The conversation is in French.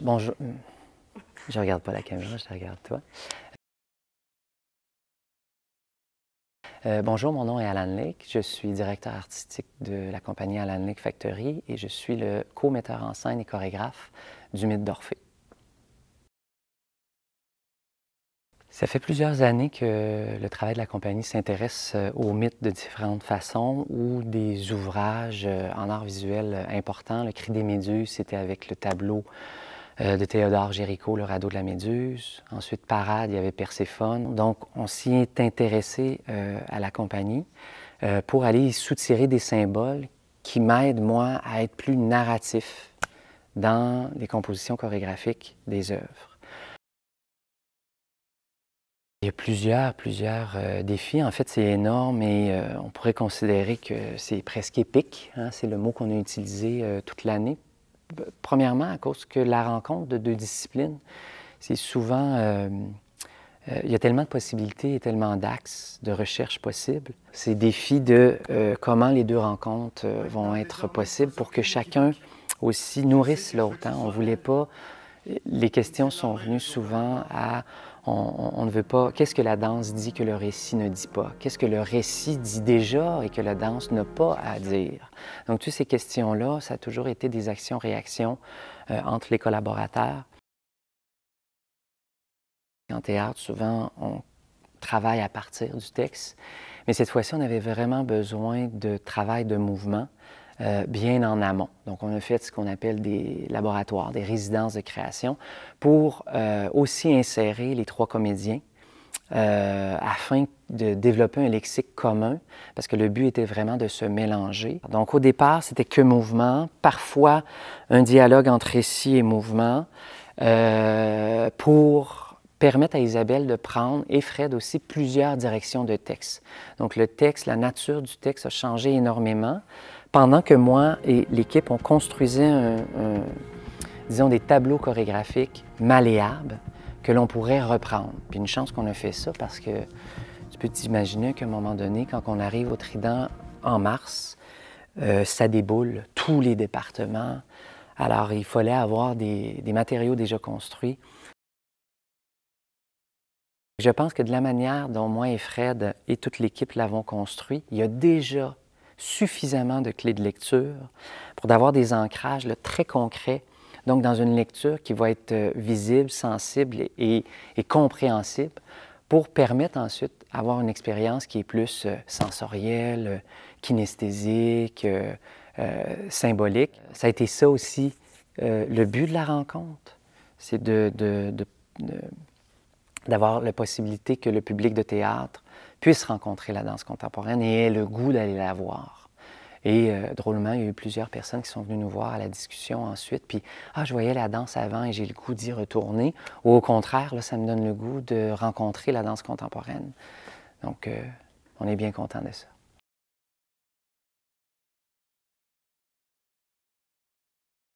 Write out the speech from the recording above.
Bonjour. je regarde pas la caméra, je regarde toi. Euh, bonjour, mon nom est Alan Lake. Je suis directeur artistique de la compagnie Alan Lake Factory et je suis le co-metteur en scène et chorégraphe du mythe d'Orphée. Ça fait plusieurs années que le travail de la compagnie s'intéresse euh, aux mythes de différentes façons ou des ouvrages euh, en art visuel importants. Le cri des médus, c'était avec le tableau euh, de Théodore Géricault, Le radeau de la Méduse. Ensuite, Parade, il y avait Perséphone. Donc, on s'y est intéressé euh, à la compagnie euh, pour aller y soutirer des symboles qui m'aident, moi, à être plus narratif dans les compositions chorégraphiques des œuvres. Il y a plusieurs, plusieurs défis. En fait, c'est énorme et on pourrait considérer que c'est presque épique. Hein. C'est le mot qu'on a utilisé toute l'année ben, premièrement, à cause que la rencontre de deux disciplines, c'est souvent... Euh, euh, il y a tellement de possibilités et tellement d'axes de recherche possibles. Ces défis de euh, comment les deux rencontres vont être possibles pour que chacun aussi nourrisse l'autre. on hein. On voulait pas... Les questions sont venues souvent à on, ne veut pas. Qu'est-ce que la danse dit que le récit ne dit pas? Qu'est-ce que le récit dit déjà et que la danse n'a pas à dire? Donc, toutes ces questions-là, ça a toujours été des actions-réactions euh, entre les collaborateurs. En théâtre, souvent, on travaille à partir du texte, mais cette fois-ci, on avait vraiment besoin de travail de mouvement euh, bien en amont. Donc, on a fait ce qu'on appelle des laboratoires, des résidences de création, pour euh, aussi insérer les trois comédiens euh, afin de développer un lexique commun, parce que le but était vraiment de se mélanger. Donc, au départ, c'était que mouvement, parfois un dialogue entre récit et mouvement, pour permettre à Isabelle de prendre, et Fred aussi, plusieurs directions de texte. Donc le texte, la nature du texte a changé énormément pendant que moi et l'équipe, on construisait, disons, des tableaux chorégraphiques malléables que l'on pourrait reprendre. Puis une chance qu'on a fait ça parce que tu peux t'imaginer qu'à un moment donné, quand on arrive au Trident en mars, euh, ça déboule tous les départements. Alors, il fallait avoir des matériaux déjà construits. Je pense que de la manière dont moi et Fred et toute l'équipe l'avons construit, il y a déjà suffisamment de clés de lecture pour d'avoir des ancrages très concrets, donc dans une lecture qui va être euh, visible, sensible et, compréhensible pour permettre ensuite d'avoir une expérience qui est plus euh, sensorielle, euh, kinesthésique, symbolique. Ça a été ça aussi le but de la rencontre, c'est d'avoir la possibilité que le public de théâtre puisse rencontrer la danse contemporaine et aient le goût d'aller la voir. Et euh, drôlement, il y a eu plusieurs personnes qui sont venues nous voir à la discussion ensuite, puis ah, je voyais la danse avant et j'ai le goût d'y retourner, ou au contraire, ça me donne le goût de rencontrer la danse contemporaine. Donc, euh, on est bien content de ça.